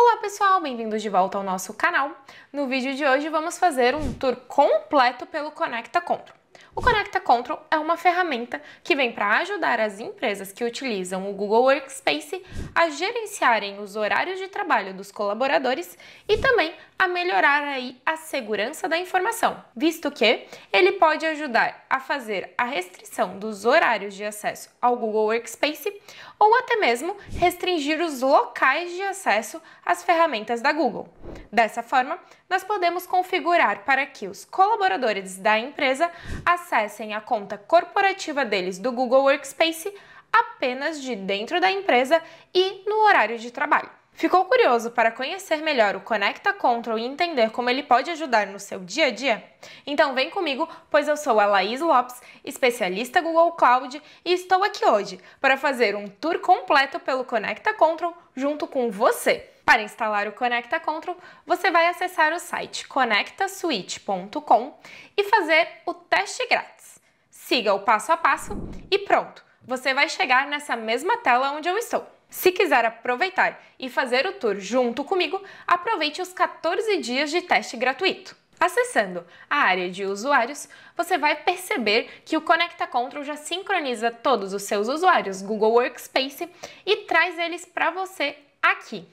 Olá pessoal, bem-vindos de volta ao nosso canal. No vídeo de hoje vamos fazer um tour completo pelo Conecta Control. O Conecta Control é uma ferramenta que vem para ajudar as empresas que utilizam o Google Workspace a gerenciarem os horários de trabalho dos colaboradores e também a melhorar aí a segurança da informação, visto que ele pode ajudar a fazer a restrição dos horários de acesso ao Google Workspace ou até mesmo restringir os locais de acesso às ferramentas da Google. Dessa forma, nós podemos configurar para que os colaboradores da empresa acessem a conta corporativa deles do Google Workspace apenas de dentro da empresa e no horário de trabalho. Ficou curioso para conhecer melhor o Conecta Control e entender como ele pode ajudar no seu dia a dia? Então vem comigo, pois eu sou a Laís Lopes, especialista Google Cloud, e estou aqui hoje para fazer um tour completo pelo Conecta Control junto com você. Para instalar o Conecta Control, você vai acessar o site connectasuite.com e fazer o teste grátis. Siga o passo a passo e pronto, você vai chegar nessa mesma tela onde eu estou. Se quiser aproveitar e fazer o tour junto comigo, aproveite os 14 dias de teste gratuito. Acessando a área de usuários, você vai perceber que o Conecta Control já sincroniza todos os seus usuários Google Workspace e traz eles para você aqui.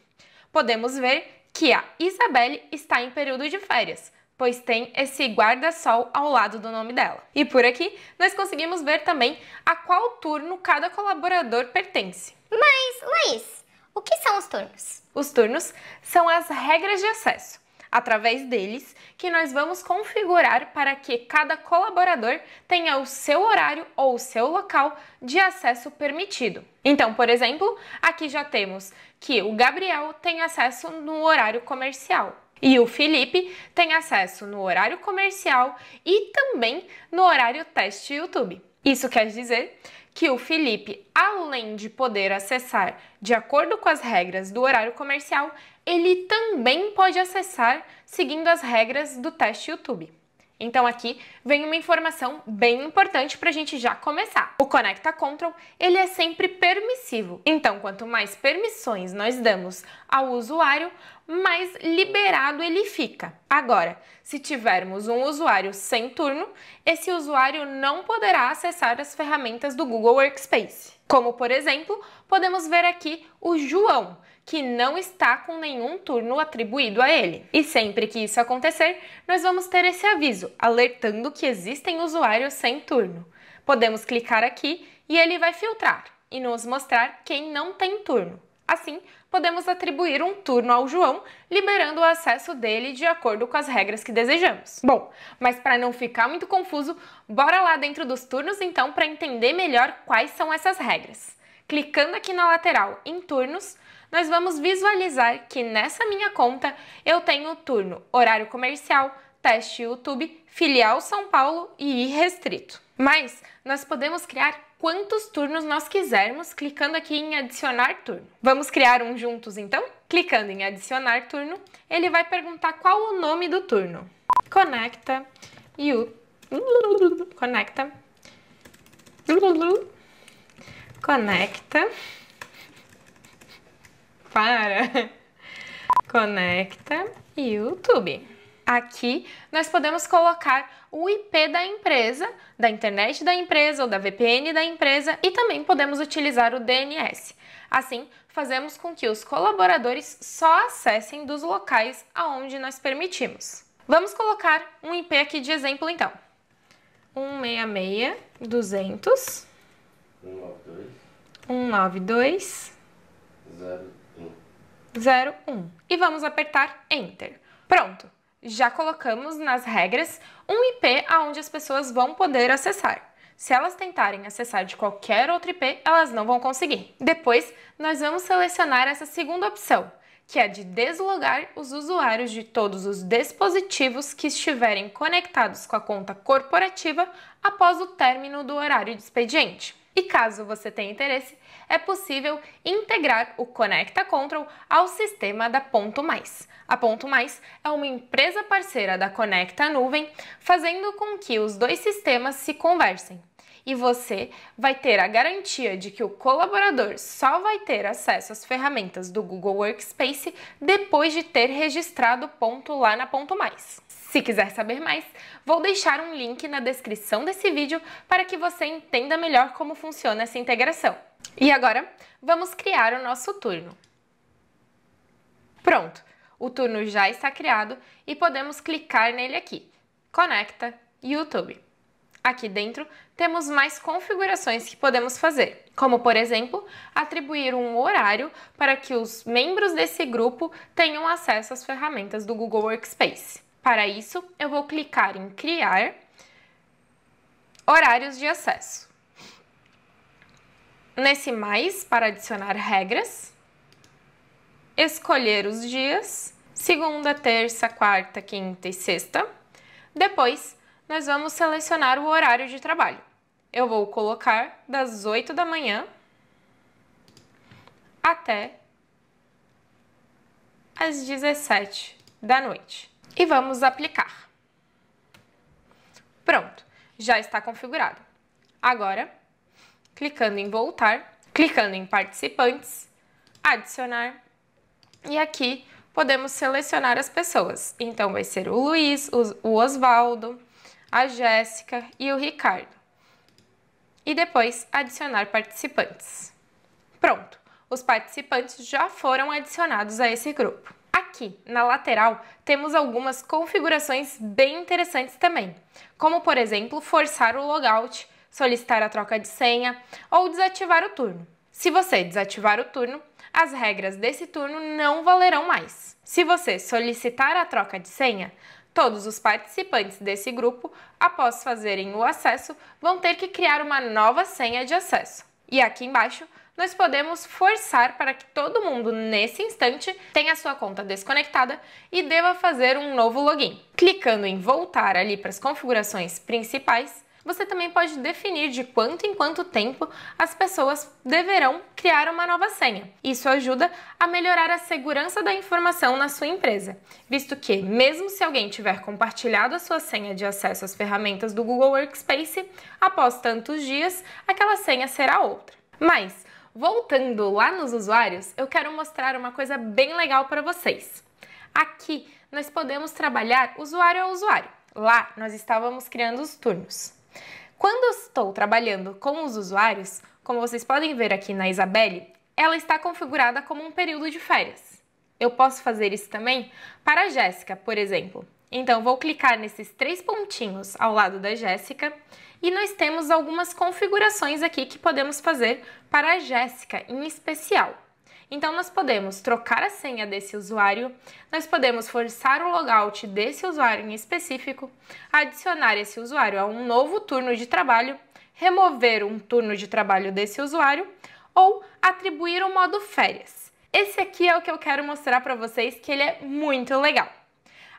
Podemos ver que a Isabelle está em período de férias, pois tem esse guarda-sol ao lado do nome dela. E por aqui, nós conseguimos ver também a qual turno cada colaborador pertence. Mas, Luiz, o que são os turnos? Os turnos são as regras de acesso, através deles que nós vamos configurar para que cada colaborador tenha o seu horário ou o seu local de acesso permitido. Então, por exemplo, aqui já temos que o Gabriel tem acesso no horário comercial, e o Felipe tem acesso no horário comercial e também no horário teste YouTube. Isso quer dizer que o Felipe, além de poder acessar de acordo com as regras do horário comercial, ele também pode acessar seguindo as regras do teste YouTube. Então aqui vem uma informação bem importante para a gente já começar. O Conecta Control ele é sempre permissivo. Então quanto mais permissões nós damos ao usuário, mais liberado ele fica. Agora, se tivermos um usuário sem turno, esse usuário não poderá acessar as ferramentas do Google Workspace. Como por exemplo, podemos ver aqui o João, que não está com nenhum turno atribuído a ele. E sempre que isso acontecer, nós vamos ter esse aviso alertando que existem usuários sem turno. Podemos clicar aqui e ele vai filtrar e nos mostrar quem não tem turno. Assim, podemos atribuir um turno ao João, liberando o acesso dele de acordo com as regras que desejamos. Bom, mas para não ficar muito confuso, bora lá dentro dos turnos então para entender melhor quais são essas regras. Clicando aqui na lateral em Turnos, nós vamos visualizar que nessa minha conta eu tenho turno horário comercial, teste YouTube, filial São Paulo e irrestrito. Mas nós podemos criar quantos turnos nós quisermos clicando aqui em adicionar turno. Vamos criar um juntos então? Clicando em adicionar turno, ele vai perguntar qual o nome do turno. Conecta e o conecta conecta para, conecta YouTube. Aqui nós podemos colocar o IP da empresa, da internet da empresa ou da VPN da empresa e também podemos utilizar o DNS. Assim, fazemos com que os colaboradores só acessem dos locais aonde nós permitimos. Vamos colocar um IP aqui de exemplo então. 166 200 192 192 01. E vamos apertar Enter. Pronto! Já colocamos nas regras um IP aonde as pessoas vão poder acessar. Se elas tentarem acessar de qualquer outro IP, elas não vão conseguir. Depois, nós vamos selecionar essa segunda opção, que é de deslogar os usuários de todos os dispositivos que estiverem conectados com a conta corporativa após o término do horário de expediente. E caso você tenha interesse, é possível integrar o Conecta Control ao sistema da Ponto Mais. A Ponto Mais é uma empresa parceira da Conecta Nuvem, fazendo com que os dois sistemas se conversem e você vai ter a garantia de que o colaborador só vai ter acesso às ferramentas do Google Workspace depois de ter registrado o ponto lá na Ponto Mais. Se quiser saber mais, vou deixar um link na descrição desse vídeo para que você entenda melhor como funciona essa integração. E agora, vamos criar o nosso turno. Pronto, o turno já está criado e podemos clicar nele aqui. Conecta YouTube. Aqui dentro, temos mais configurações que podemos fazer, como, por exemplo, atribuir um horário para que os membros desse grupo tenham acesso às ferramentas do Google Workspace. Para isso, eu vou clicar em Criar Horários de acesso. Nesse mais, para adicionar regras, escolher os dias, segunda, terça, quarta, quinta e sexta. Depois, nós vamos selecionar o horário de trabalho. Eu vou colocar das 8 da manhã até às 17 da noite. E vamos aplicar. Pronto, já está configurado. Agora, clicando em voltar, clicando em participantes, adicionar e aqui podemos selecionar as pessoas. Então vai ser o Luiz, o Osvaldo, a Jéssica e o Ricardo. E depois adicionar participantes. Pronto, os participantes já foram adicionados a esse grupo. Aqui, na lateral, temos algumas configurações bem interessantes também, como por exemplo, forçar o logout, solicitar a troca de senha ou desativar o turno. Se você desativar o turno, as regras desse turno não valerão mais. Se você solicitar a troca de senha, Todos os participantes desse grupo, após fazerem o acesso, vão ter que criar uma nova senha de acesso. E aqui embaixo, nós podemos forçar para que todo mundo, nesse instante, tenha sua conta desconectada e deva fazer um novo login. Clicando em voltar ali para as configurações principais, você também pode definir de quanto em quanto tempo as pessoas deverão criar uma nova senha. Isso ajuda a melhorar a segurança da informação na sua empresa, visto que, mesmo se alguém tiver compartilhado a sua senha de acesso às ferramentas do Google Workspace, após tantos dias, aquela senha será outra. Mas, voltando lá nos usuários, eu quero mostrar uma coisa bem legal para vocês. Aqui, nós podemos trabalhar usuário a usuário. Lá, nós estávamos criando os turnos. Quando estou trabalhando com os usuários, como vocês podem ver aqui na Isabelle, ela está configurada como um período de férias. Eu posso fazer isso também para a Jéssica, por exemplo. Então, vou clicar nesses três pontinhos ao lado da Jéssica e nós temos algumas configurações aqui que podemos fazer para a Jéssica em especial. Então, nós podemos trocar a senha desse usuário, nós podemos forçar o logout desse usuário em específico, adicionar esse usuário a um novo turno de trabalho, remover um turno de trabalho desse usuário ou atribuir o um modo férias. Esse aqui é o que eu quero mostrar para vocês que ele é muito legal.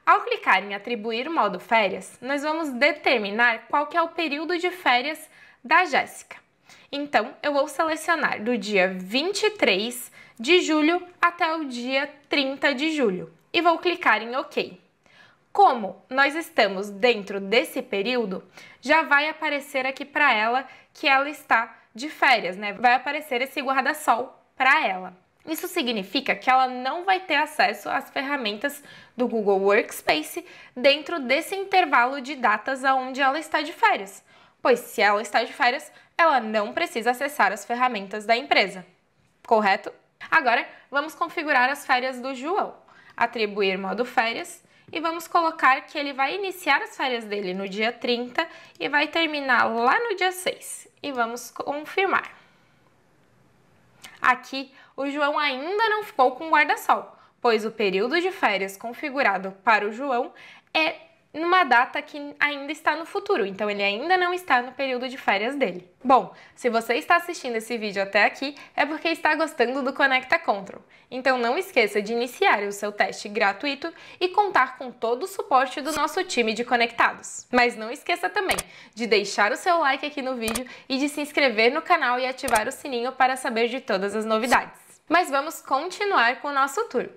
Ao clicar em atribuir modo férias, nós vamos determinar qual que é o período de férias da Jéssica. Então, eu vou selecionar do dia 23 de julho até o dia 30 de julho e vou clicar em OK. Como nós estamos dentro desse período, já vai aparecer aqui para ela que ela está de férias, né? Vai aparecer esse guarda-sol para ela. Isso significa que ela não vai ter acesso às ferramentas do Google Workspace dentro desse intervalo de datas aonde ela está de férias, pois se ela está de férias, ela não precisa acessar as ferramentas da empresa. Correto? Agora, vamos configurar as férias do João, atribuir modo férias e vamos colocar que ele vai iniciar as férias dele no dia 30 e vai terminar lá no dia 6. E vamos confirmar. Aqui, o João ainda não ficou com guarda-sol, pois o período de férias configurado para o João é numa data que ainda está no futuro, então ele ainda não está no período de férias dele. Bom, se você está assistindo esse vídeo até aqui, é porque está gostando do Conecta Control. Então não esqueça de iniciar o seu teste gratuito e contar com todo o suporte do nosso time de conectados. Mas não esqueça também de deixar o seu like aqui no vídeo e de se inscrever no canal e ativar o sininho para saber de todas as novidades. Mas vamos continuar com o nosso tour.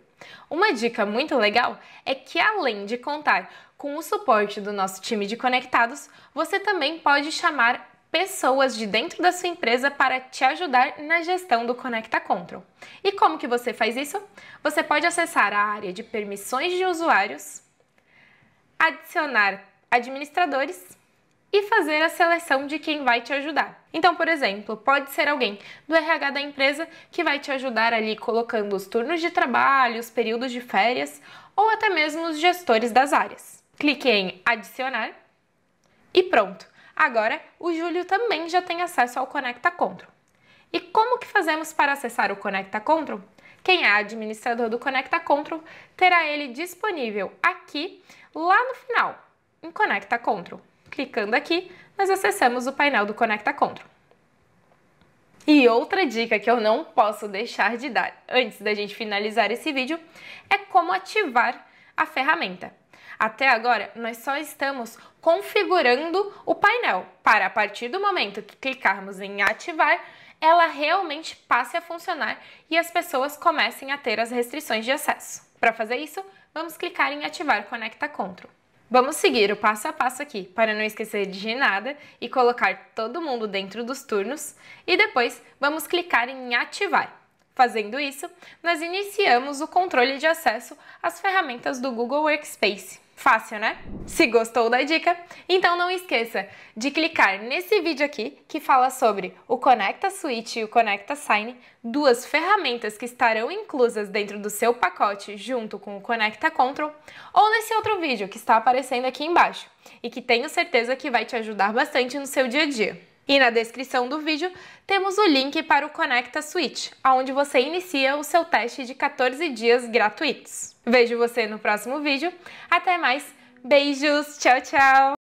Uma dica muito legal é que além de contar com o suporte do nosso time de conectados, você também pode chamar pessoas de dentro da sua empresa para te ajudar na gestão do Conecta Control. E como que você faz isso? Você pode acessar a área de permissões de usuários, adicionar administradores e fazer a seleção de quem vai te ajudar. Então, por exemplo, pode ser alguém do RH da empresa que vai te ajudar ali colocando os turnos de trabalho, os períodos de férias ou até mesmo os gestores das áreas. Clique em adicionar e pronto. Agora o Júlio também já tem acesso ao Conecta Control. E como que fazemos para acessar o Conecta Control? Quem é administrador do Conecta Control terá ele disponível aqui, lá no final, em Conecta Control. Clicando aqui, nós acessamos o painel do Conecta Control. E outra dica que eu não posso deixar de dar antes da gente finalizar esse vídeo é como ativar a ferramenta. Até agora, nós só estamos configurando o painel para a partir do momento que clicarmos em ativar, ela realmente passe a funcionar e as pessoas comecem a ter as restrições de acesso. Para fazer isso, vamos clicar em ativar Conecta Control. Vamos seguir o passo a passo aqui para não esquecer de nada e colocar todo mundo dentro dos turnos e depois vamos clicar em ativar. Fazendo isso, nós iniciamos o controle de acesso às ferramentas do Google Workspace. Fácil, né? Se gostou da dica, então não esqueça de clicar nesse vídeo aqui que fala sobre o Conecta Suite e o Conecta Sign, duas ferramentas que estarão inclusas dentro do seu pacote junto com o Conecta Control, ou nesse outro vídeo que está aparecendo aqui embaixo e que tenho certeza que vai te ajudar bastante no seu dia a dia. E na descrição do vídeo temos o link para o Conecta Switch, onde você inicia o seu teste de 14 dias gratuitos. Vejo você no próximo vídeo. Até mais. Beijos. Tchau, tchau.